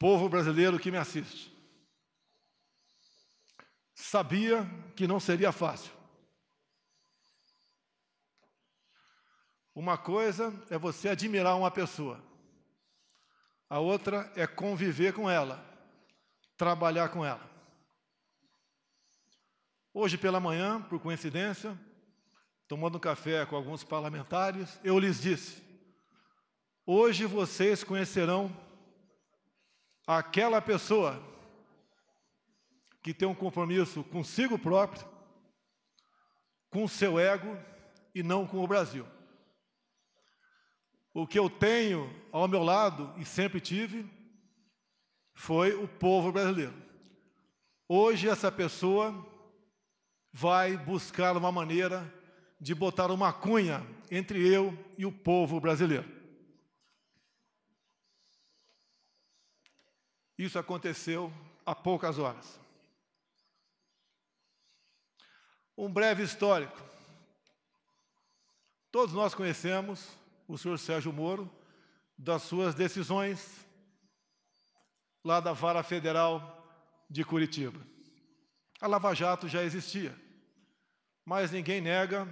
povo brasileiro que me assiste, sabia que não seria fácil. Uma coisa é você admirar uma pessoa, a outra é conviver com ela, trabalhar com ela. Hoje pela manhã, por coincidência, tomando um café com alguns parlamentares, eu lhes disse: hoje vocês conhecerão Aquela pessoa que tem um compromisso consigo próprio, com seu ego e não com o Brasil. O que eu tenho ao meu lado e sempre tive foi o povo brasileiro. Hoje essa pessoa vai buscar uma maneira de botar uma cunha entre eu e o povo brasileiro. Isso aconteceu há poucas horas. Um breve histórico. Todos nós conhecemos o senhor Sérgio Moro, das suas decisões lá da Vara Federal de Curitiba. A Lava Jato já existia, mas ninguém nega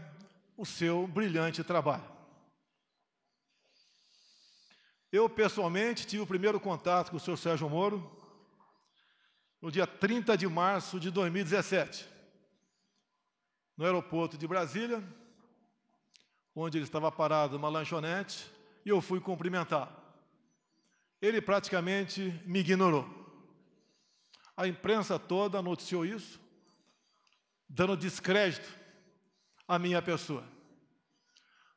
o seu brilhante trabalho. Eu, pessoalmente, tive o primeiro contato com o senhor Sérgio Moro no dia 30 de março de 2017, no aeroporto de Brasília, onde ele estava parado numa lanchonete, e eu fui cumprimentar. Ele praticamente me ignorou. A imprensa toda noticiou isso, dando descrédito à minha pessoa.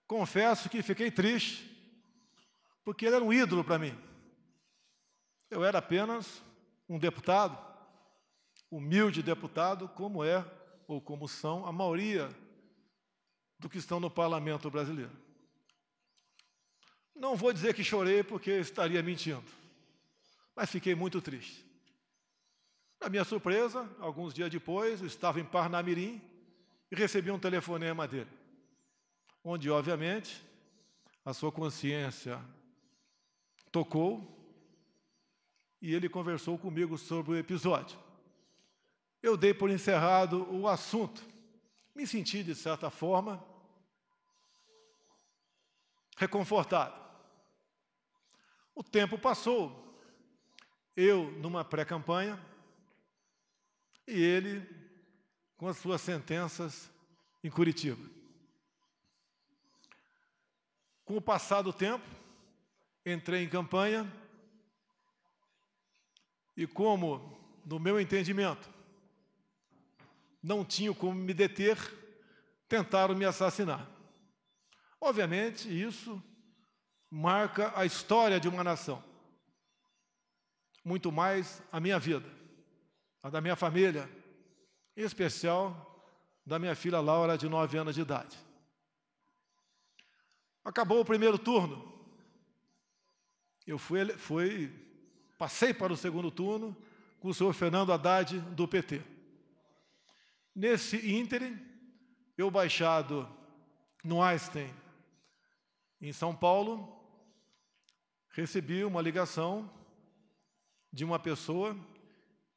Confesso que fiquei triste porque ele era um ídolo para mim. Eu era apenas um deputado, humilde deputado, como é ou como são a maioria do que estão no parlamento brasileiro. Não vou dizer que chorei, porque estaria mentindo, mas fiquei muito triste. Para minha surpresa, alguns dias depois, eu estava em Parnamirim e recebi um telefonema dele, onde, obviamente, a sua consciência tocou e ele conversou comigo sobre o episódio. Eu dei por encerrado o assunto. Me senti, de certa forma, reconfortado. O tempo passou. Eu numa pré-campanha e ele com as suas sentenças em Curitiba. Com o passar do tempo, entrei em campanha e, como, no meu entendimento, não tinha como me deter, tentaram me assassinar. Obviamente, isso marca a história de uma nação, muito mais a minha vida, a da minha família, em especial da minha filha Laura, de nove anos de idade. Acabou o primeiro turno. Eu fui, fui, passei para o segundo turno com o senhor Fernando Haddad do PT. Nesse ínterim, eu baixado no Einstein, em São Paulo, recebi uma ligação de uma pessoa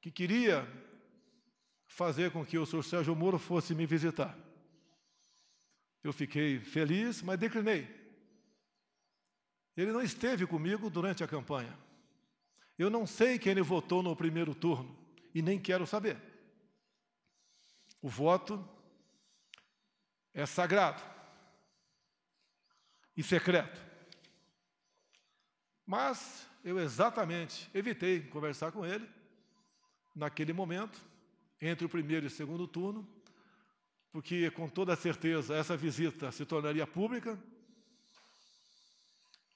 que queria fazer com que o senhor Sérgio Moro fosse me visitar. Eu fiquei feliz, mas declinei ele não esteve comigo durante a campanha. Eu não sei quem ele votou no primeiro turno e nem quero saber. O voto é sagrado e secreto. Mas eu exatamente evitei conversar com ele naquele momento, entre o primeiro e o segundo turno, porque com toda certeza essa visita se tornaria pública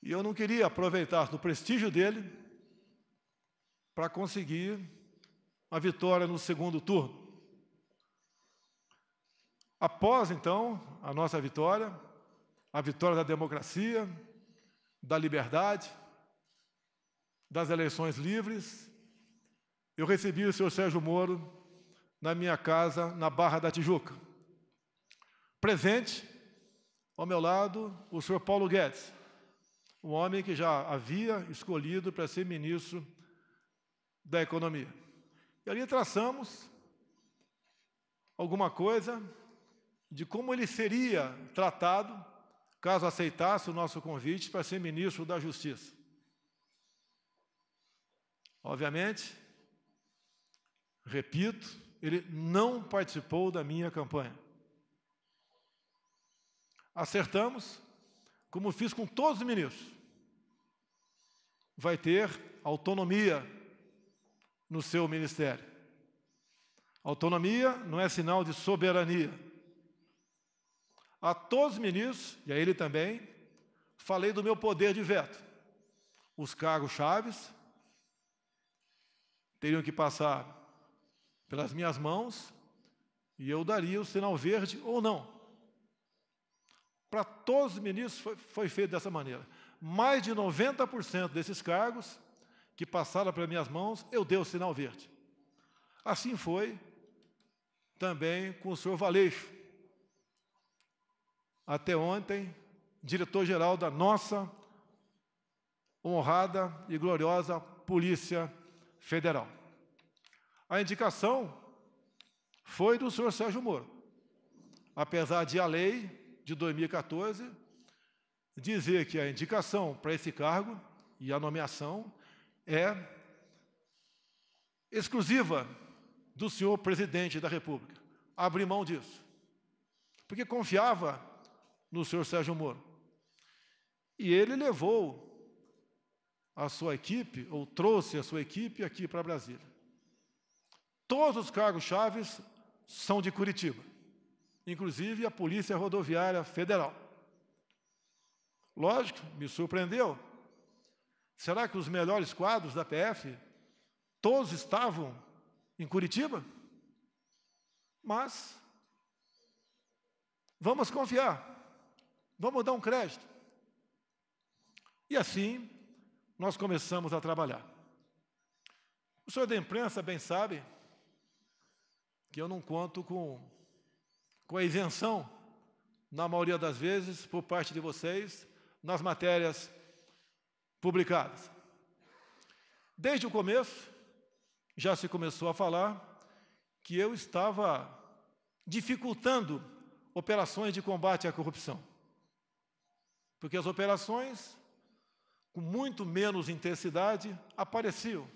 e eu não queria aproveitar do prestígio dele para conseguir uma vitória no segundo turno. Após, então, a nossa vitória, a vitória da democracia, da liberdade, das eleições livres, eu recebi o senhor Sérgio Moro na minha casa, na Barra da Tijuca. Presente, ao meu lado, o senhor Paulo Guedes, um homem que já havia escolhido para ser ministro da economia. E ali traçamos alguma coisa de como ele seria tratado caso aceitasse o nosso convite para ser ministro da Justiça. Obviamente, repito, ele não participou da minha campanha. Acertamos como fiz com todos os ministros, vai ter autonomia no seu ministério. Autonomia não é sinal de soberania. A todos os ministros, e a ele também, falei do meu poder de veto. Os cargos chaves teriam que passar pelas minhas mãos e eu daria o sinal verde ou não. Para todos os ministros foi, foi feito dessa maneira. Mais de 90% desses cargos que passaram para minhas mãos, eu dei o sinal verde. Assim foi também com o senhor Valeixo. Até ontem, diretor-geral da nossa honrada e gloriosa Polícia Federal. A indicação foi do senhor Sérgio Moro. Apesar de a lei de 2014, dizer que a indicação para esse cargo e a nomeação é exclusiva do senhor presidente da República. Abri mão disso. Porque confiava no senhor Sérgio Moro. E ele levou a sua equipe, ou trouxe a sua equipe aqui para Brasília. Todos os cargos chaves são de Curitiba inclusive a Polícia Rodoviária Federal. Lógico, me surpreendeu. Será que os melhores quadros da PF todos estavam em Curitiba? Mas vamos confiar, vamos dar um crédito. E assim nós começamos a trabalhar. O senhor da imprensa bem sabe que eu não conto com com a isenção, na maioria das vezes, por parte de vocês, nas matérias publicadas. Desde o começo, já se começou a falar que eu estava dificultando operações de combate à corrupção. Porque as operações, com muito menos intensidade, apareciam.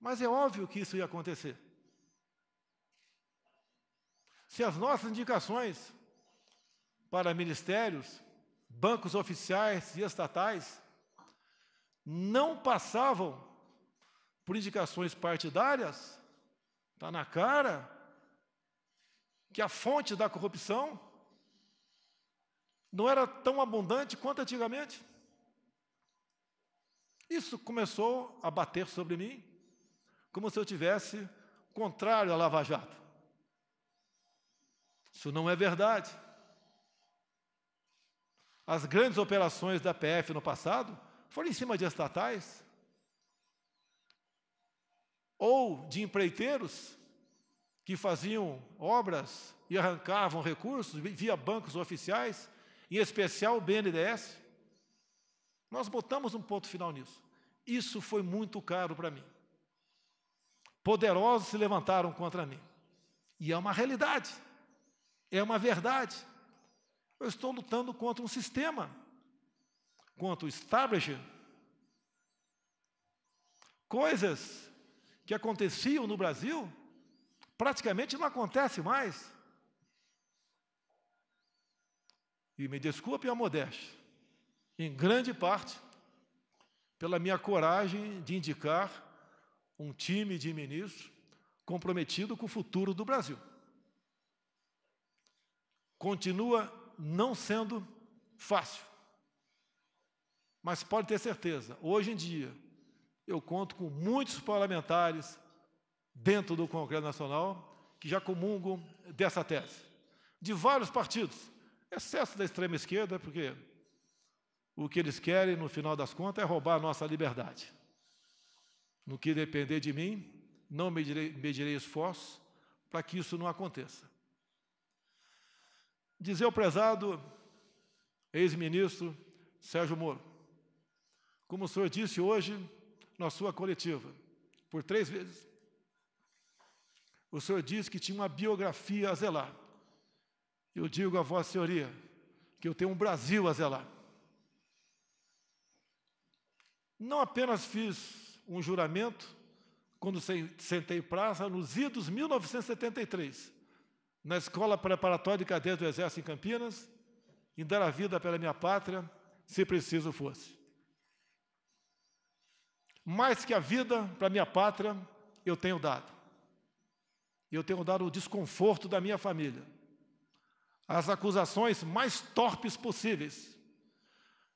Mas é óbvio que isso ia acontecer se as nossas indicações para ministérios, bancos oficiais e estatais não passavam por indicações partidárias, está na cara que a fonte da corrupção não era tão abundante quanto antigamente. Isso começou a bater sobre mim, como se eu tivesse contrário a Lava Jato. Isso não é verdade. As grandes operações da PF no passado foram em cima de estatais ou de empreiteiros que faziam obras e arrancavam recursos via bancos oficiais, em especial o BNDES. Nós botamos um ponto final nisso. Isso foi muito caro para mim. Poderosos se levantaram contra mim. E é uma realidade. É uma verdade. Eu estou lutando contra um sistema, contra o establishment. Coisas que aconteciam no Brasil praticamente não acontece mais. E me desculpe a modéstia, em grande parte pela minha coragem de indicar um time de ministros comprometido com o futuro do Brasil continua não sendo fácil. Mas pode ter certeza, hoje em dia, eu conto com muitos parlamentares dentro do Congresso Nacional que já comungam dessa tese. De vários partidos, excesso da extrema esquerda, porque o que eles querem, no final das contas, é roubar a nossa liberdade. No que depender de mim, não medirei, medirei esforços para que isso não aconteça dizer ao prezado ex-ministro Sérgio Moro, como o senhor disse hoje na sua coletiva, por três vezes, o senhor disse que tinha uma biografia a zelar. Eu digo a Vossa Senhoria que eu tenho um Brasil a zelar. Não apenas fiz um juramento quando sentei praça nos idos 1973, na Escola Preparatória de cadetes do Exército em Campinas e dar a vida pela minha pátria, se preciso fosse. Mais que a vida para minha pátria, eu tenho dado. Eu tenho dado o desconforto da minha família. As acusações mais torpes possíveis,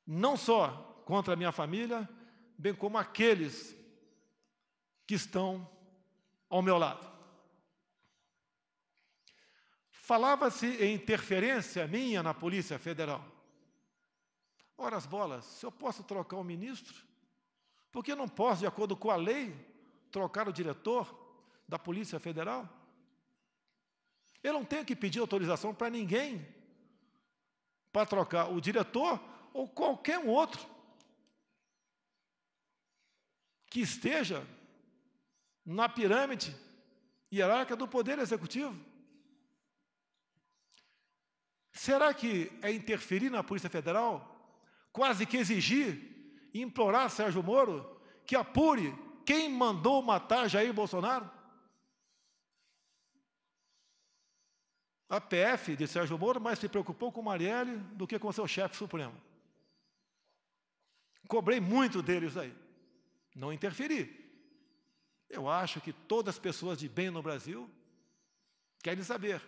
não só contra a minha família, bem como aqueles que estão ao meu lado. Falava-se em interferência minha na Polícia Federal. Ora, as bolas, se eu posso trocar o um ministro, por que não posso, de acordo com a lei, trocar o diretor da Polícia Federal? Eu não tenho que pedir autorização para ninguém para trocar o diretor ou qualquer um outro que esteja na pirâmide hierárquica do Poder Executivo. Será que é interferir na Polícia Federal? Quase que exigir e implorar Sérgio Moro que apure quem mandou matar Jair Bolsonaro? A PF de Sérgio Moro mais se preocupou com Marielle do que com seu chefe supremo. Cobrei muito deles aí. Não interferi. Eu acho que todas as pessoas de bem no Brasil querem saber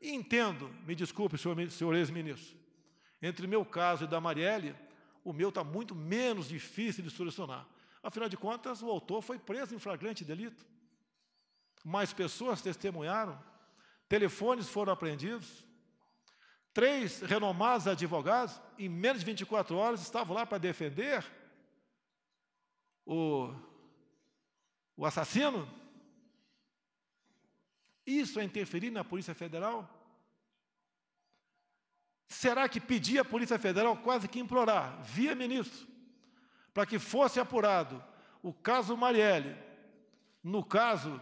entendo, me desculpe, senhor, senhor ex-ministro, entre meu caso e da Marielle, o meu está muito menos difícil de solucionar. Afinal de contas, o autor foi preso em flagrante delito. Mais pessoas testemunharam, telefones foram apreendidos, três renomados advogados, em menos de 24 horas, estavam lá para defender o, o assassino. Isso é interferir na Polícia Federal? Será que pedir à Polícia Federal, quase que implorar, via ministro, para que fosse apurado o caso Marielle, no caso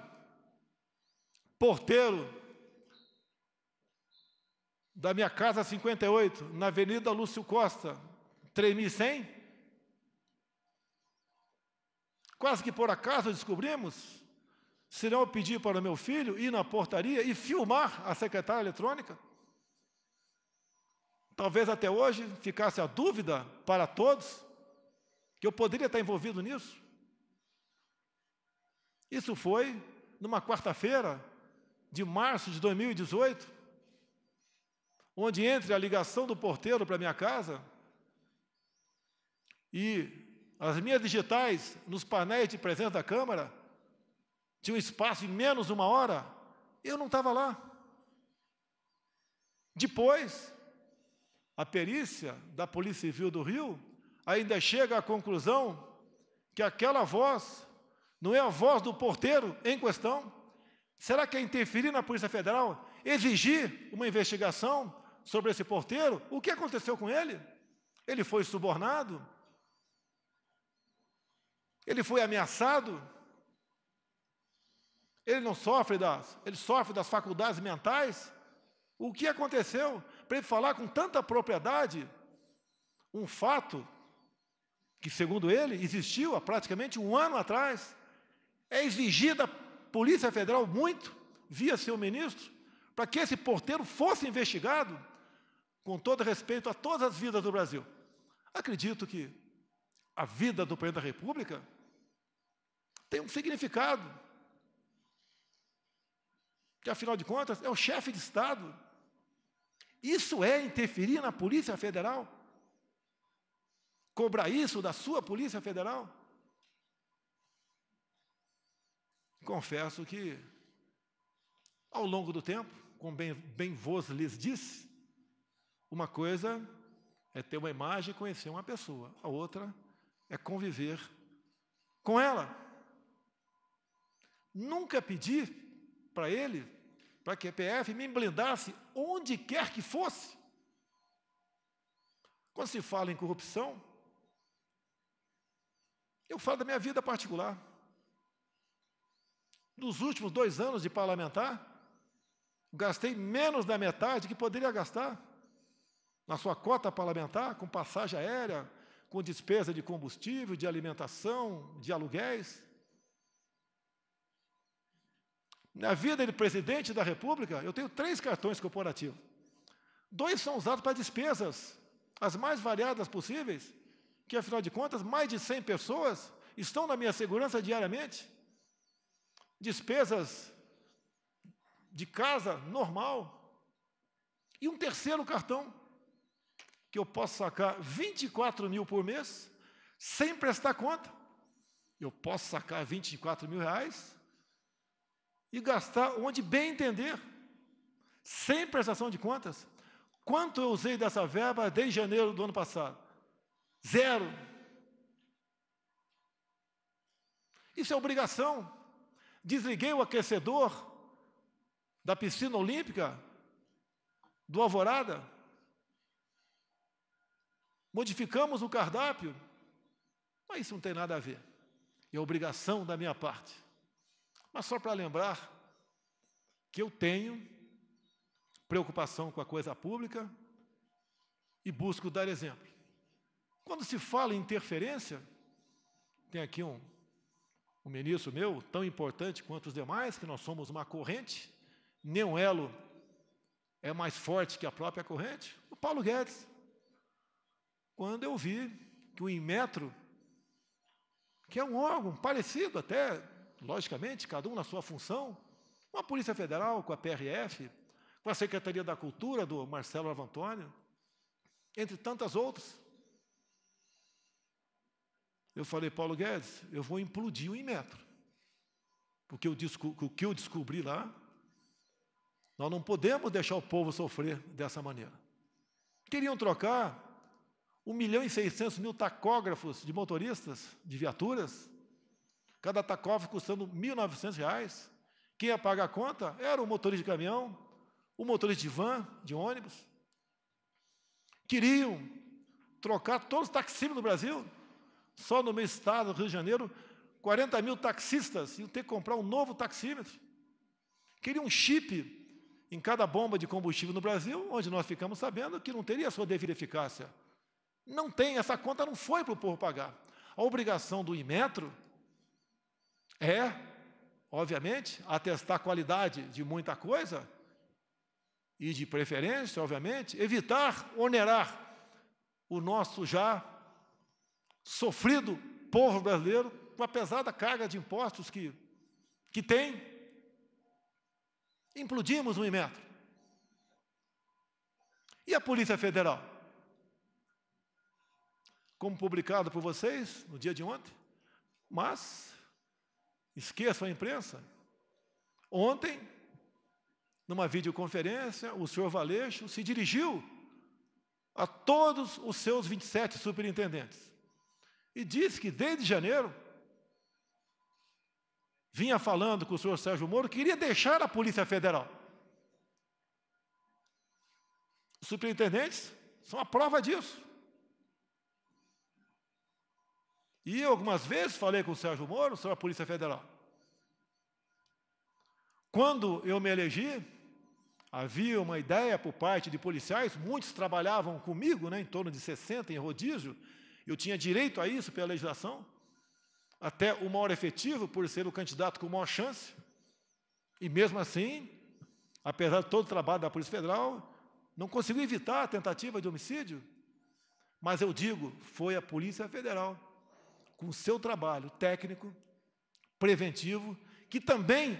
Porteiro, da minha casa 58, na Avenida Lúcio Costa, 3100? Quase que por acaso descobrimos Será eu pedir para o meu filho ir na portaria e filmar a secretária eletrônica? Talvez até hoje ficasse a dúvida para todos que eu poderia estar envolvido nisso. Isso foi numa quarta-feira de março de 2018, onde entre a ligação do porteiro para minha casa e as minhas digitais nos painéis de presença da Câmara, tinha um espaço de menos uma hora, eu não estava lá. Depois, a perícia da Polícia Civil do Rio ainda chega à conclusão que aquela voz não é a voz do porteiro em questão. Será que é interferir na Polícia Federal? Exigir uma investigação sobre esse porteiro? O que aconteceu com ele? Ele foi subornado? Ele foi ameaçado? Ele não sofre das, ele sofre das faculdades mentais? O que aconteceu para ele falar com tanta propriedade um fato que, segundo ele, existiu há praticamente um ano atrás? É exigida a Polícia Federal muito, via seu ministro, para que esse porteiro fosse investigado, com todo respeito a todas as vidas do Brasil. Acredito que a vida do presidente da República tem um significado que afinal de contas é o chefe de Estado. Isso é interferir na Polícia Federal? Cobrar isso da sua Polícia Federal? Confesso que, ao longo do tempo, como bem, bem vos lhes disse, uma coisa é ter uma imagem e conhecer uma pessoa, a outra é conviver com ela. Nunca pedi para ele para que a PF me blindasse onde quer que fosse. Quando se fala em corrupção, eu falo da minha vida particular. Nos últimos dois anos de parlamentar, gastei menos da metade que poderia gastar na sua cota parlamentar, com passagem aérea, com despesa de combustível, de alimentação, de aluguéis. Na vida de presidente da República, eu tenho três cartões corporativos. Dois são usados para despesas, as mais variadas possíveis, que afinal de contas, mais de 100 pessoas estão na minha segurança diariamente. Despesas de casa normal. E um terceiro cartão, que eu posso sacar 24 mil por mês, sem prestar conta. Eu posso sacar 24 mil reais e gastar onde bem entender, sem prestação de contas. Quanto eu usei dessa verba desde janeiro do ano passado? Zero. Isso é obrigação. Desliguei o aquecedor da piscina olímpica do Alvorada. Modificamos o cardápio. Mas isso não tem nada a ver. É obrigação da minha parte. Mas só para lembrar que eu tenho preocupação com a coisa pública e busco dar exemplo. Quando se fala em interferência, tem aqui um, um ministro meu, tão importante quanto os demais, que nós somos uma corrente, nem um elo é mais forte que a própria corrente, o Paulo Guedes. Quando eu vi que o Inmetro, que é um órgão parecido até logicamente, cada um na sua função, com a Polícia Federal, com a PRF, com a Secretaria da Cultura do Marcelo Avantônio, entre tantas outras. Eu falei, Paulo Guedes, eu vou implodir o Inmetro. Porque o que eu descobri lá, nós não podemos deixar o povo sofrer dessa maneira. Queriam trocar 1 milhão e 600 mil tacógrafos de motoristas, de viaturas, cada tacof custando R$ 1.900. Quem ia pagar a conta era o motorista de caminhão, o motorista de van, de ônibus. Queriam trocar todos os taxistas do Brasil, só no meu estado, Rio de Janeiro, 40 mil taxistas iam ter que comprar um novo taxímetro. Queria um chip em cada bomba de combustível no Brasil, onde nós ficamos sabendo que não teria a sua devida eficácia. Não tem, essa conta não foi para o povo pagar. A obrigação do Imetro é, obviamente, atestar qualidade de muita coisa e de preferência, obviamente, evitar onerar o nosso já sofrido povo brasileiro com a pesada carga de impostos que, que tem. Implodimos um Imetro. E a Polícia Federal? Como publicado por vocês no dia de ontem, mas Esqueçam a imprensa. Ontem, numa videoconferência, o senhor Valeixo se dirigiu a todos os seus 27 superintendentes e disse que desde janeiro vinha falando com o senhor Sérgio Moro que iria deixar a Polícia Federal. Os superintendentes são a prova disso. E algumas vezes falei com o Sérgio Moro sobre a Polícia Federal. Quando eu me elegi, havia uma ideia por parte de policiais, muitos trabalhavam comigo, né, em torno de 60 em rodízio, eu tinha direito a isso pela legislação, até o maior efetivo, por ser o candidato com maior chance, e mesmo assim, apesar de todo o trabalho da Polícia Federal, não conseguiu evitar a tentativa de homicídio, mas eu digo, foi a Polícia Federal com o seu trabalho técnico, preventivo, que também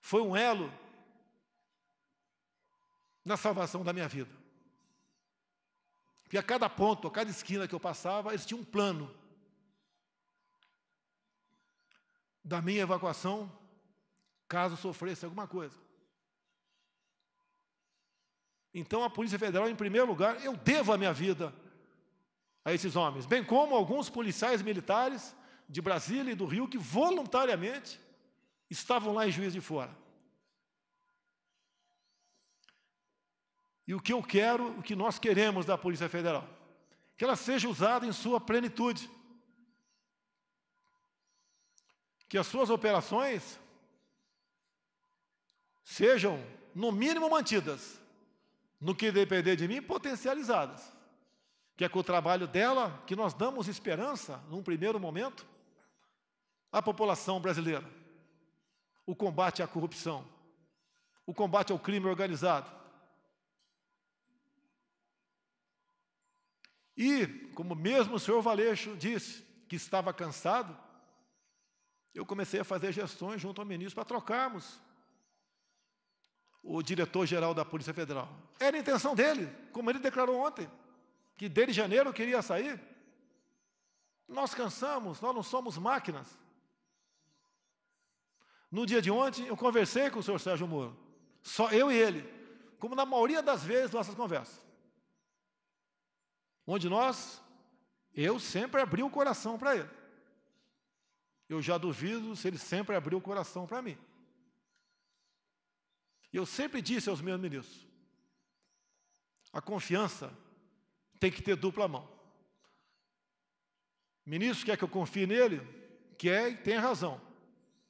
foi um elo na salvação da minha vida. Porque a cada ponto, a cada esquina que eu passava, eles tinham um plano da minha evacuação caso sofresse alguma coisa. Então a Polícia Federal, em primeiro lugar, eu devo a minha vida a esses homens, bem como alguns policiais militares de Brasília e do Rio que voluntariamente estavam lá em Juiz de Fora. E o que eu quero, o que nós queremos da Polícia Federal? Que ela seja usada em sua plenitude. Que as suas operações sejam, no mínimo, mantidas. No que depender de mim, potencializadas que é com o trabalho dela que nós damos esperança, num primeiro momento, à população brasileira. O combate à corrupção, o combate ao crime organizado. E, como mesmo o senhor Valeixo disse, que estava cansado, eu comecei a fazer gestões junto ao ministro para trocarmos o diretor-geral da Polícia Federal. Era a intenção dele, como ele declarou ontem que desde janeiro queria sair. Nós cansamos, nós não somos máquinas. No dia de ontem, eu conversei com o senhor Sérgio Moro, só eu e ele, como na maioria das vezes nossas conversas. Onde nós, eu sempre abri o coração para ele. Eu já duvido se ele sempre abriu o coração para mim. E eu sempre disse aos meus ministros: a confiança tem que ter dupla mão. O ministro quer que eu confie nele? Quer e tem razão.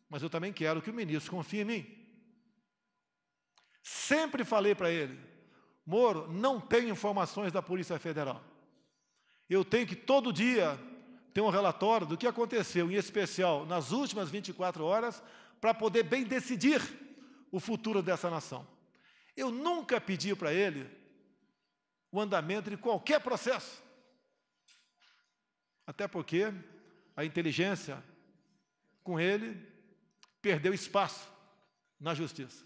Mas eu também quero que o ministro confie em mim. Sempre falei para ele, Moro, não tenho informações da Polícia Federal. Eu tenho que todo dia ter um relatório do que aconteceu, em especial nas últimas 24 horas, para poder bem decidir o futuro dessa nação. Eu nunca pedi para ele o andamento de qualquer processo. Até porque a inteligência, com ele, perdeu espaço na justiça.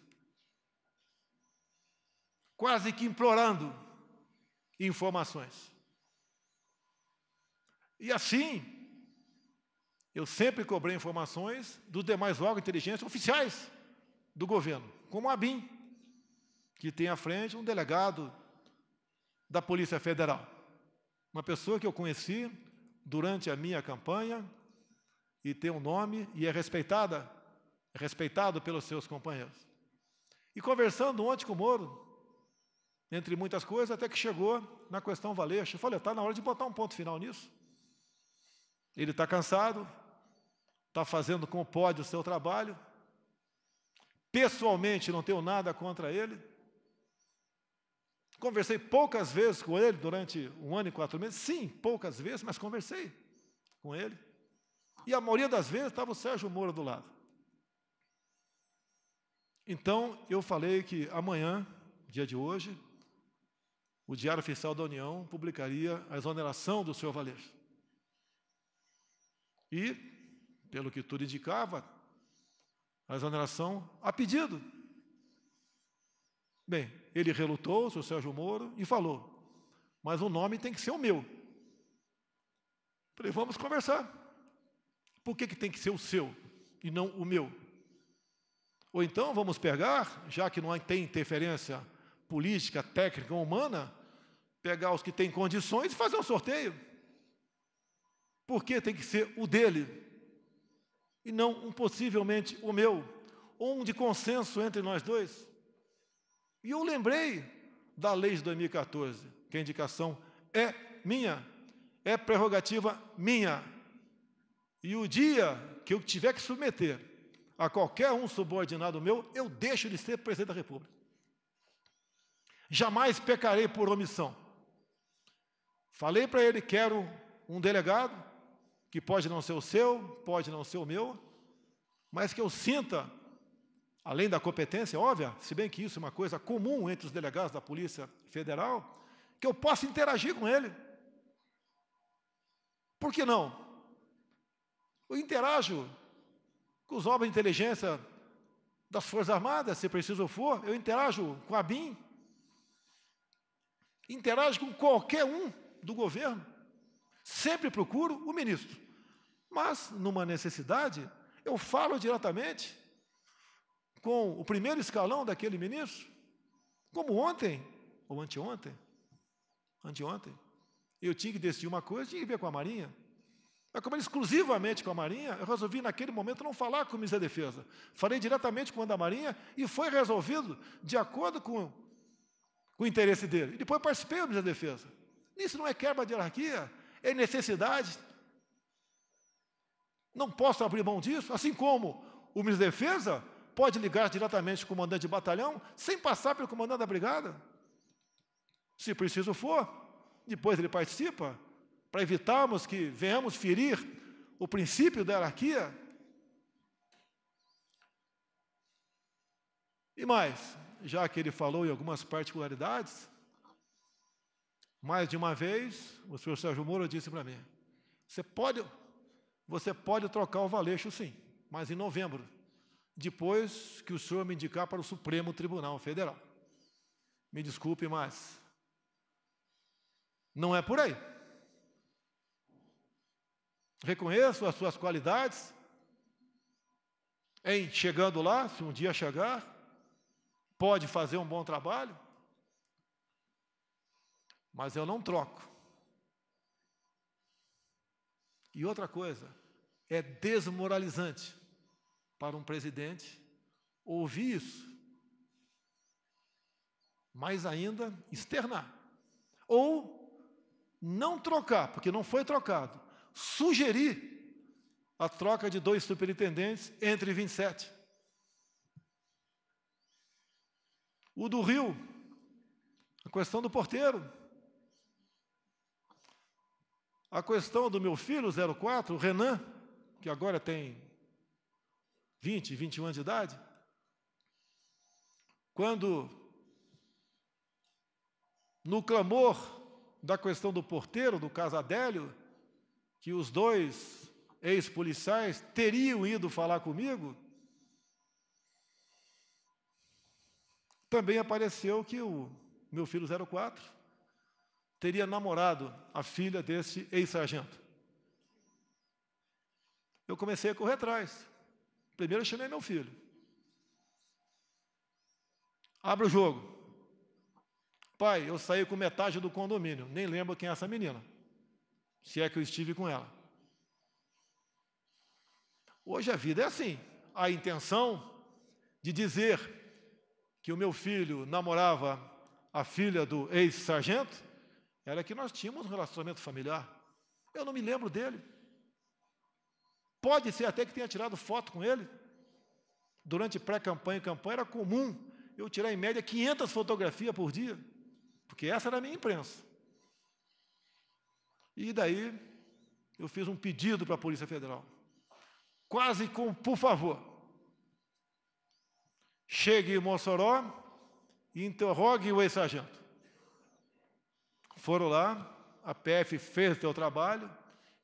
Quase que implorando informações. E assim, eu sempre cobrei informações dos demais órgãos de inteligência oficiais do governo, como a ABIN, que tem à frente um delegado da Polícia Federal. Uma pessoa que eu conheci durante a minha campanha e tem um nome e é respeitada, é respeitado pelos seus companheiros. E conversando ontem com o Moro, entre muitas coisas, até que chegou na questão Valeixo. Eu falei, está na hora de botar um ponto final nisso. Ele está cansado, está fazendo como pode o seu trabalho. Pessoalmente, não tenho nada contra ele. Conversei poucas vezes com ele durante um ano e quatro meses. Sim, poucas vezes, mas conversei com ele. E a maioria das vezes estava o Sérgio Moura do lado. Então, eu falei que amanhã, dia de hoje, o Diário Oficial da União publicaria a exoneração do senhor Valer. E, pelo que tudo indicava, a exoneração a pedido. Bem, ele relutou, o seu Sérgio Moro, e falou: Mas o nome tem que ser o meu. Falei, vamos conversar. Por que, que tem que ser o seu e não o meu? Ou então vamos pegar, já que não tem interferência política, técnica ou humana, pegar os que têm condições e fazer um sorteio. Por que tem que ser o dele? E não um possivelmente o meu, ou um de consenso entre nós dois? E eu lembrei da lei de 2014, que a indicação é minha, é prerrogativa minha. E o dia que eu tiver que submeter a qualquer um subordinado meu, eu deixo de ser presidente da República. Jamais pecarei por omissão. Falei para ele: quero um delegado, que pode não ser o seu, pode não ser o meu, mas que eu sinta além da competência é óbvia, se bem que isso é uma coisa comum entre os delegados da Polícia Federal, que eu possa interagir com ele. Por que não? Eu interajo com os homens de inteligência das Forças Armadas, se preciso for, eu interajo com a BIM, interajo com qualquer um do governo, sempre procuro o ministro. Mas, numa necessidade, eu falo diretamente com o primeiro escalão daquele ministro? Como ontem, ou anteontem, anteontem, eu tinha que decidir uma coisa, tinha que ver com a Marinha. Mas como era exclusivamente com a Marinha, eu resolvi naquele momento não falar com o ministro da Defesa. Falei diretamente com o da Marinha e foi resolvido de acordo com, com o interesse dele. E depois participei do ministro da Defesa. Isso não é quebra de hierarquia, é necessidade. Não posso abrir mão disso, assim como o ministro da Defesa pode ligar diretamente com o comandante de batalhão sem passar pelo comandante da brigada? Se preciso for, depois ele participa, para evitarmos que venhamos ferir o princípio da hierarquia. E mais, já que ele falou em algumas particularidades, mais de uma vez, o senhor Sérgio Moura disse para mim: você pode, você pode trocar o valeixo sim, mas em novembro depois que o senhor me indicar para o Supremo Tribunal Federal. Me desculpe, mas não é por aí. Reconheço as suas qualidades. Em chegando lá, se um dia chegar, pode fazer um bom trabalho, mas eu não troco. E outra coisa, é desmoralizante para um presidente ouvir isso. Mais ainda, externar. Ou não trocar, porque não foi trocado. Sugerir a troca de dois superintendentes entre 27. O do Rio, a questão do porteiro. A questão do meu filho, 04, o Renan, que agora tem 20, 21 anos de idade, quando, no clamor da questão do porteiro, do Casadélio, que os dois ex-policiais teriam ido falar comigo, também apareceu que o meu filho 04 teria namorado a filha desse ex-sargento. Eu comecei a correr atrás. Primeiro eu chamei meu filho. Abre o jogo. Pai, eu saí com metade do condomínio. Nem lembro quem é essa menina. Se é que eu estive com ela. Hoje a vida é assim. A intenção de dizer que o meu filho namorava a filha do ex-sargento era que nós tínhamos um relacionamento familiar. Eu não me lembro dele. Pode ser até que tenha tirado foto com ele. Durante pré-campanha e campanha era comum eu tirar em média 500 fotografias por dia, porque essa era a minha imprensa. E daí eu fiz um pedido para a Polícia Federal, quase com, por favor, chegue em Mossoró e interrogue o ex-sargento. Foram lá, a PF fez o seu trabalho,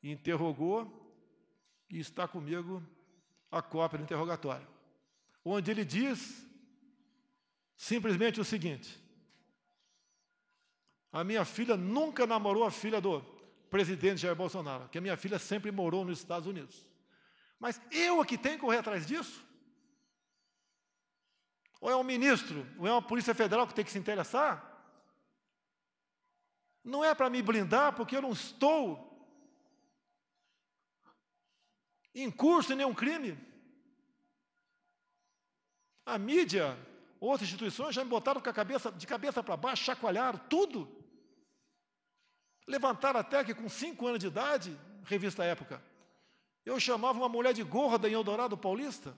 interrogou, e está comigo a cópia do interrogatório, onde ele diz simplesmente o seguinte: A minha filha nunca namorou a filha do presidente Jair Bolsonaro, que a minha filha sempre morou nos Estados Unidos. Mas eu que tenho que correr atrás disso? Ou é um ministro, ou é uma Polícia Federal que tem que se interessar? Não é para me blindar, porque eu não estou Incurso em nenhum crime. A mídia, outras instituições já me botaram cabeça, de cabeça para baixo, chacoalharam tudo. Levantaram até que com cinco anos de idade, revista Época, eu chamava uma mulher de gorda em Eldorado Paulista.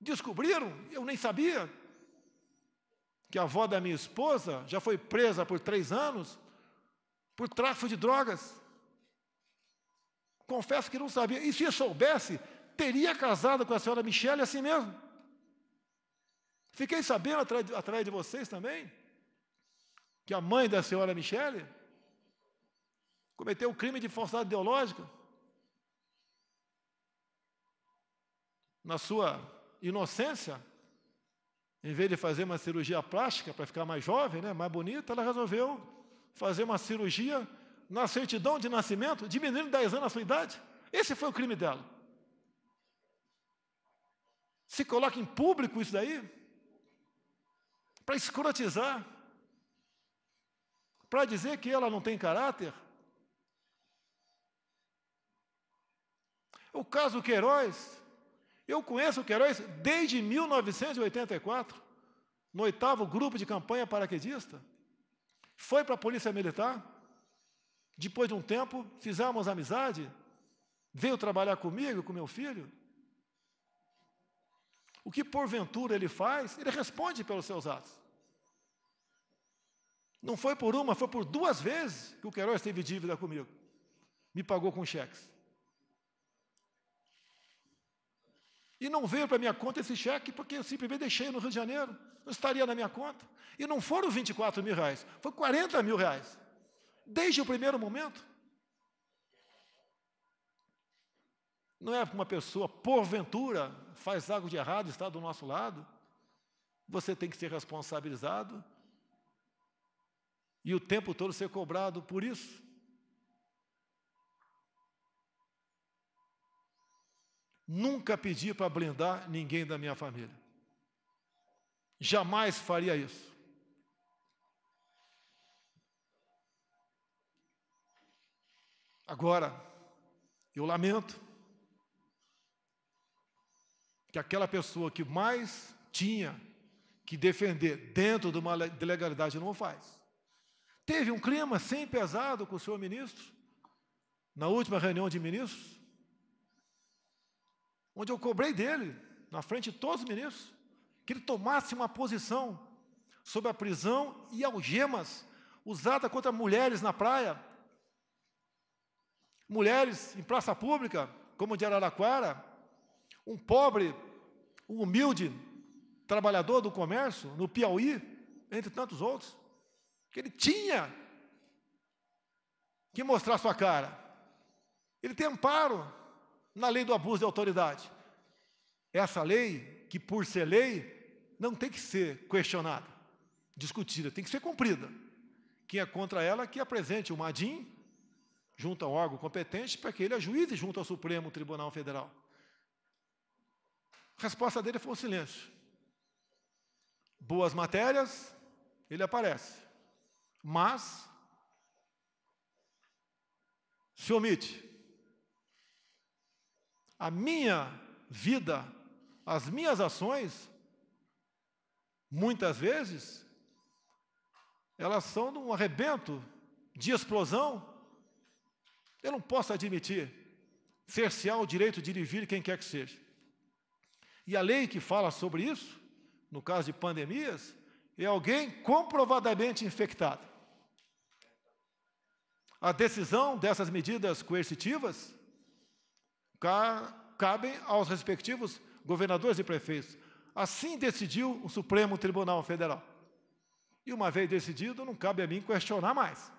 Descobriram, eu nem sabia, que a avó da minha esposa já foi presa por três anos por tráfico de drogas confesso que não sabia. E se soubesse, teria casado com a senhora Michele assim mesmo. Fiquei sabendo através de, de vocês também que a mãe da senhora Michele cometeu o um crime de falsidade ideológica. Na sua inocência, em vez de fazer uma cirurgia plástica para ficar mais jovem, né, mais bonita, ela resolveu fazer uma cirurgia na certidão de nascimento de menino de 10 anos a sua idade? Esse foi o crime dela. Se coloca em público isso daí para escrotizar, para dizer que ela não tem caráter. O caso Queiroz, eu conheço o Queiroz desde 1984, no oitavo grupo de campanha paraquedista. Foi para a Polícia Militar, depois de um tempo, fizemos amizade, veio trabalhar comigo, com meu filho. O que porventura ele faz, ele responde pelos seus atos. Não foi por uma, foi por duas vezes que o Queiroz teve dívida comigo. Me pagou com cheques. E não veio para minha conta esse cheque porque eu simplesmente deixei no Rio de Janeiro. Não estaria na minha conta. E não foram 24 mil reais, foi 40 mil reais desde o primeiro momento? Não é porque uma pessoa, porventura, faz algo de errado, e está do nosso lado. Você tem que ser responsabilizado e o tempo todo ser cobrado por isso. Nunca pedi para blindar ninguém da minha família. Jamais faria isso. Agora, eu lamento que aquela pessoa que mais tinha que defender dentro de uma legalidade não faz. Teve um clima sem pesado com o senhor ministro, na última reunião de ministros, onde eu cobrei dele, na frente de todos os ministros, que ele tomasse uma posição sobre a prisão e algemas usada contra mulheres na praia, mulheres em praça pública, como de Araraquara, um pobre, um humilde trabalhador do comércio no Piauí, entre tantos outros, que ele tinha que mostrar sua cara. Ele tem amparo na lei do abuso de autoridade. Essa lei, que por ser lei, não tem que ser questionada, discutida, tem que ser cumprida. Quem é contra ela, que apresente o Madim junto a um órgão competente para que ele ajuize junto ao Supremo Tribunal Federal. A resposta dele foi o silêncio. Boas matérias, ele aparece. Mas se omite. A minha vida, as minhas ações, muitas vezes, elas são de um arrebento de explosão eu não posso admitir cercear o direito de dirigir quem quer que seja. E a lei que fala sobre isso, no caso de pandemias, é alguém comprovadamente infectado. A decisão dessas medidas coercitivas cabem aos respectivos governadores e prefeitos. Assim decidiu o Supremo Tribunal Federal. E uma vez decidido, não cabe a mim questionar mais.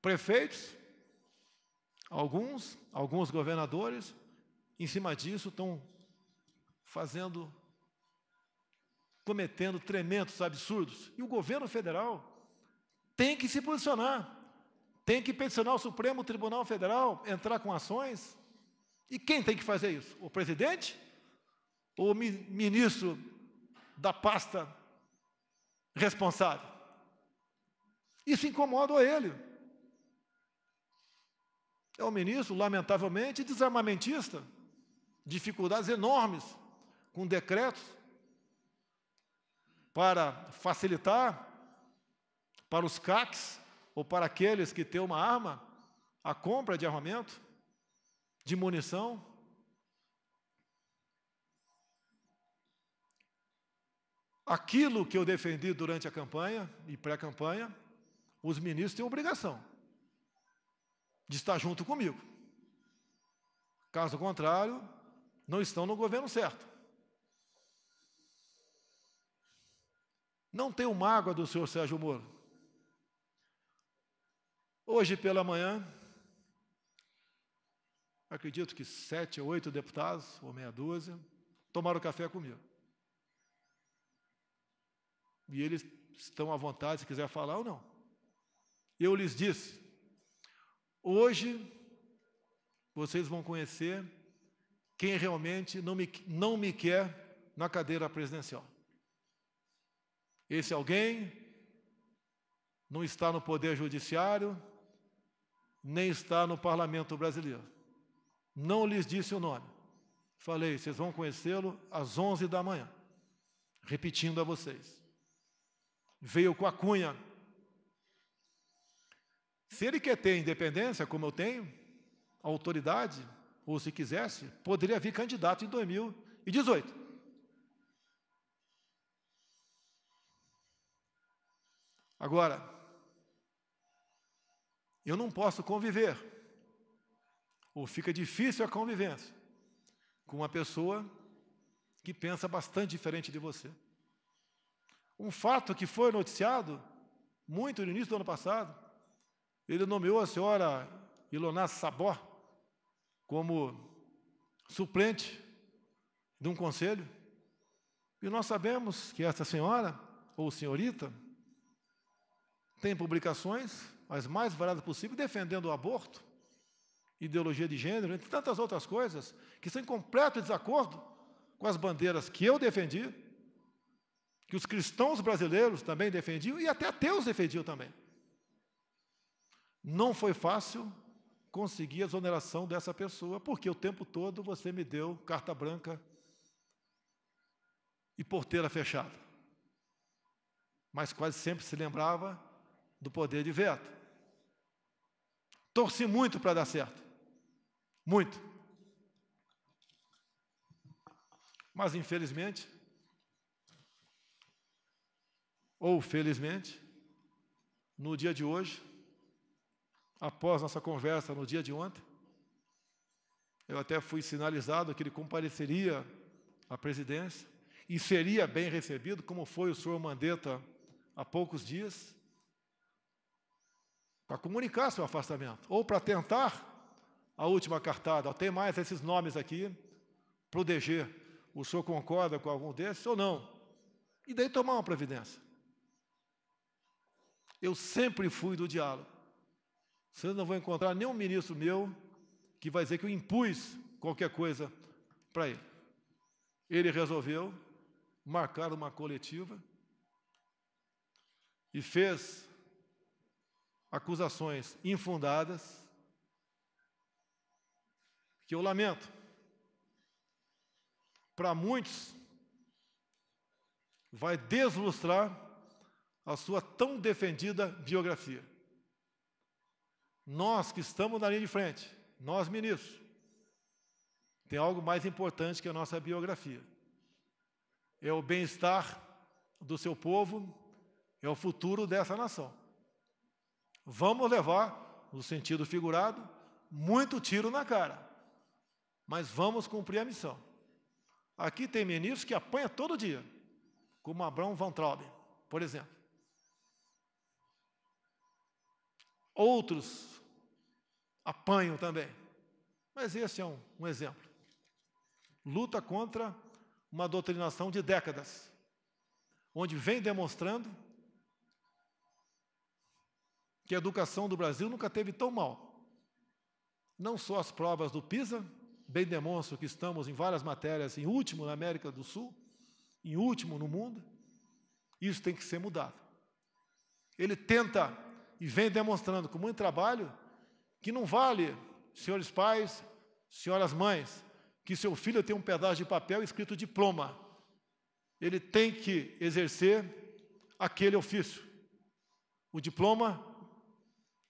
Prefeitos, alguns, alguns governadores, em cima disso estão fazendo, cometendo tremendos absurdos. E o governo federal tem que se posicionar, tem que peticionar o Supremo Tribunal Federal, entrar com ações. E quem tem que fazer isso? O presidente? Ou o ministro da pasta responsável? Isso incomodou ele. É um ministro, lamentavelmente, desarmamentista, dificuldades enormes com decretos para facilitar para os CACs ou para aqueles que têm uma arma a compra de armamento, de munição. Aquilo que eu defendi durante a campanha e pré-campanha, os ministros têm obrigação de estar junto comigo. Caso contrário, não estão no governo certo. Não tenho mágoa do senhor Sérgio Moro. Hoje pela manhã, acredito que sete ou oito deputados, ou meia dúzia, tomaram café comigo. E eles estão à vontade se quiser falar ou não. Eu lhes disse, Hoje, vocês vão conhecer quem realmente não me, não me quer na cadeira presidencial. Esse alguém não está no Poder Judiciário, nem está no Parlamento Brasileiro. Não lhes disse o nome. Falei, vocês vão conhecê-lo às 11 da manhã. Repetindo a vocês. Veio com a cunha se ele quer ter independência, como eu tenho, autoridade, ou se quisesse, poderia vir candidato em 2018. Agora, eu não posso conviver, ou fica difícil a convivência, com uma pessoa que pensa bastante diferente de você. Um fato que foi noticiado muito no início do ano passado, ele nomeou a senhora Ilona Sabó como suplente de um conselho. E nós sabemos que essa senhora, ou senhorita, tem publicações, as mais variadas possíveis, defendendo o aborto, ideologia de gênero, entre tantas outras coisas, que são em completo desacordo com as bandeiras que eu defendi, que os cristãos brasileiros também defendiam e até ateus defendiam também. Não foi fácil conseguir a exoneração dessa pessoa, porque o tempo todo você me deu carta branca e porteira fechada. Mas quase sempre se lembrava do poder de veto. Torci muito para dar certo. Muito. Mas, infelizmente, ou felizmente, no dia de hoje, após nossa conversa no dia de ontem. Eu até fui sinalizado que ele compareceria à presidência e seria bem recebido, como foi o senhor Mandetta há poucos dias, para comunicar seu afastamento, ou para tentar a última cartada. Tem mais esses nomes aqui para o DG. O senhor concorda com algum desses ou não? E daí tomar uma providência. Eu sempre fui do diálogo. Vocês não vão encontrar nenhum ministro meu que vai dizer que eu impus qualquer coisa para ele. Ele resolveu marcar uma coletiva e fez acusações infundadas que eu lamento. Para muitos, vai deslustrar a sua tão defendida biografia. Nós que estamos na linha de frente, nós ministros, tem algo mais importante que a nossa biografia. É o bem-estar do seu povo, é o futuro dessa nação. Vamos levar, no sentido figurado, muito tiro na cara, mas vamos cumprir a missão. Aqui tem ministros que apanha todo dia, como Abraão Van Traub, por exemplo. Outros apanham também. Mas esse é um, um exemplo. Luta contra uma doutrinação de décadas, onde vem demonstrando que a educação do Brasil nunca teve tão mal. Não só as provas do PISA, bem demonstram que estamos em várias matérias em último na América do Sul, em último no mundo. Isso tem que ser mudado. Ele tenta e vem demonstrando com muito trabalho que não vale, senhores pais, senhoras mães, que seu filho tem um pedaço de papel escrito diploma. Ele tem que exercer aquele ofício. O diploma,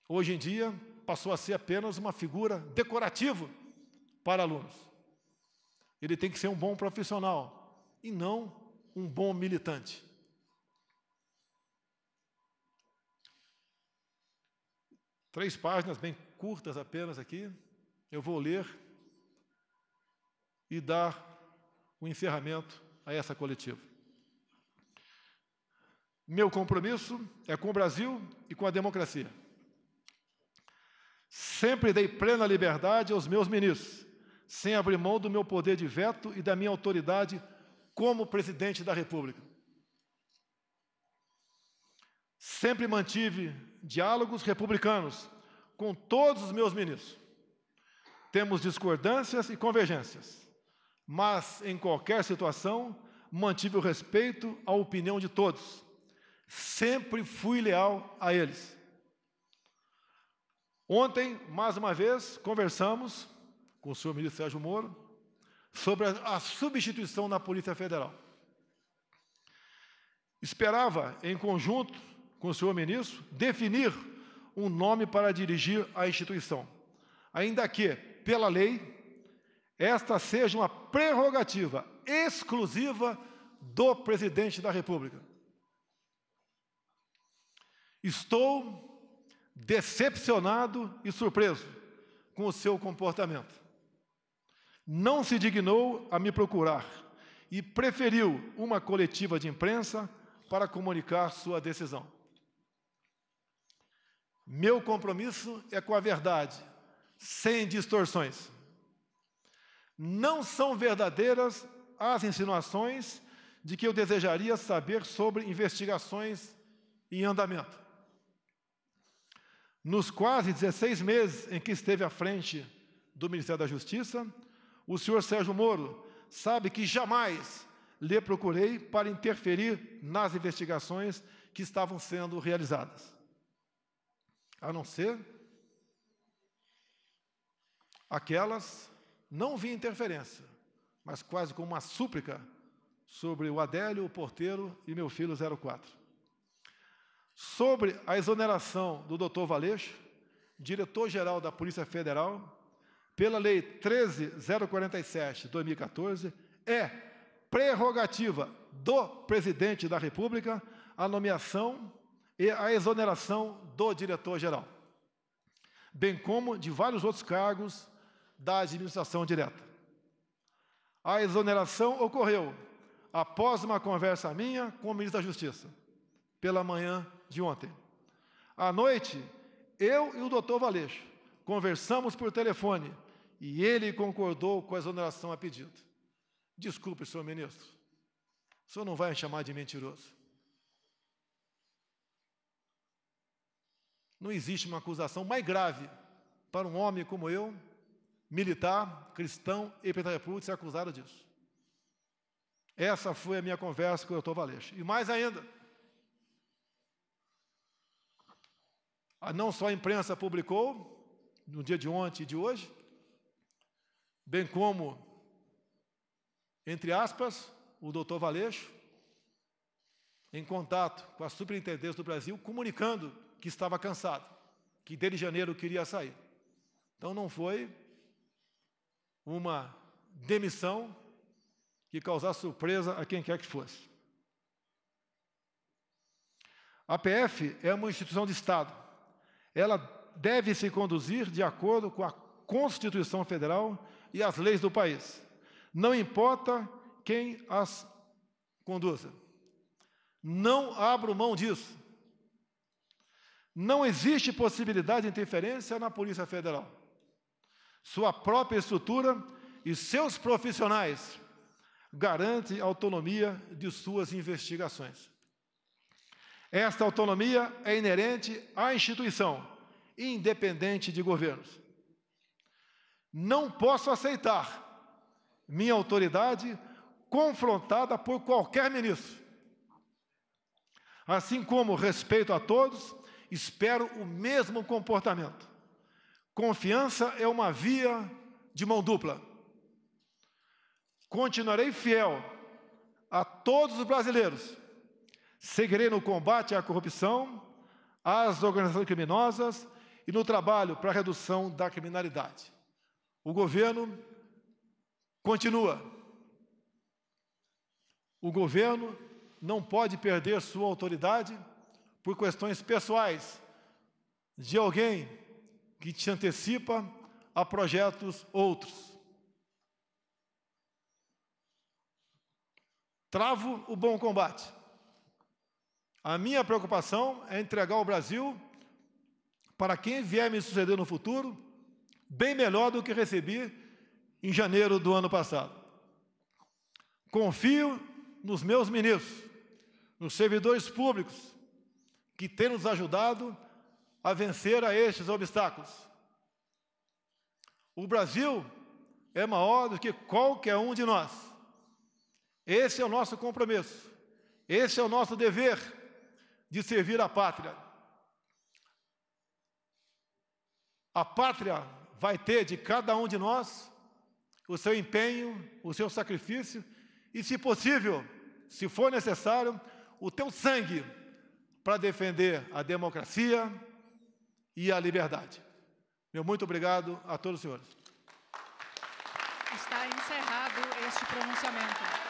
hoje em dia, passou a ser apenas uma figura decorativa para alunos. Ele tem que ser um bom profissional e não um bom militante. Três páginas bem curtas apenas aqui. Eu vou ler e dar o um encerramento a essa coletiva. Meu compromisso é com o Brasil e com a democracia. Sempre dei plena liberdade aos meus ministros, sem abrir mão do meu poder de veto e da minha autoridade como presidente da República. Sempre mantive diálogos republicanos com todos os meus ministros. Temos discordâncias e convergências, mas em qualquer situação mantive o respeito à opinião de todos. Sempre fui leal a eles. Ontem, mais uma vez, conversamos com o senhor ministro Sérgio Moro sobre a substituição na Polícia Federal. Esperava, em conjunto com o senhor ministro, definir um nome para dirigir a instituição, ainda que, pela lei, esta seja uma prerrogativa exclusiva do presidente da República. Estou decepcionado e surpreso com o seu comportamento. Não se dignou a me procurar e preferiu uma coletiva de imprensa para comunicar sua decisão. Meu compromisso é com a verdade, sem distorções. Não são verdadeiras as insinuações de que eu desejaria saber sobre investigações em andamento. Nos quase 16 meses em que esteve à frente do Ministério da Justiça, o senhor Sérgio Moro sabe que jamais lhe procurei para interferir nas investigações que estavam sendo realizadas a não ser aquelas, não via interferência, mas quase como uma súplica sobre o Adélio, o porteiro e meu filho 04. Sobre a exoneração do doutor Valeixo, diretor-geral da Polícia Federal, pela Lei 13047 2014, é prerrogativa do presidente da República a nomeação e a exoneração do diretor-geral, bem como de vários outros cargos da administração direta. A exoneração ocorreu após uma conversa minha com o ministro da Justiça, pela manhã de ontem. À noite, eu e o doutor Valeixo conversamos por telefone e ele concordou com a exoneração a pedido. Desculpe, senhor ministro, o senhor não vai me chamar de mentiroso. Não existe uma acusação mais grave para um homem como eu, militar, cristão e pentecostal, ser acusado disso. Essa foi a minha conversa com o Dr. Valeixo. E mais ainda, não só a imprensa publicou, no dia de ontem e de hoje, bem como, entre aspas, o doutor Valeixo, em contato com a Superintendência do Brasil, comunicando que estava cansado, que desde janeiro queria sair. Então não foi uma demissão que causasse surpresa a quem quer que fosse. A PF é uma instituição de Estado. Ela deve se conduzir de acordo com a Constituição Federal e as leis do país. Não importa quem as conduza. Não abro mão disso. Não existe possibilidade de interferência na Polícia Federal. Sua própria estrutura e seus profissionais garante a autonomia de suas investigações. Esta autonomia é inerente à instituição, independente de governos. Não posso aceitar minha autoridade confrontada por qualquer ministro. Assim como respeito a todos espero o mesmo comportamento. Confiança é uma via de mão dupla. Continuarei fiel a todos os brasileiros. Seguirei no combate à corrupção, às organizações criminosas e no trabalho para a redução da criminalidade. O governo continua. O governo não pode perder sua autoridade por questões pessoais de alguém que te antecipa a projetos outros. Travo o bom combate. A minha preocupação é entregar o Brasil para quem vier me suceder no futuro, bem melhor do que recebi em janeiro do ano passado. Confio nos meus ministros, nos servidores públicos, que tem nos ajudado a vencer a estes obstáculos. O Brasil é maior do que qualquer um de nós. Esse é o nosso compromisso, esse é o nosso dever de servir a pátria. A pátria vai ter de cada um de nós o seu empenho, o seu sacrifício e, se possível, se for necessário, o teu sangue para defender a democracia e a liberdade. Meu muito obrigado a todos os senhores. Está encerrado este pronunciamento.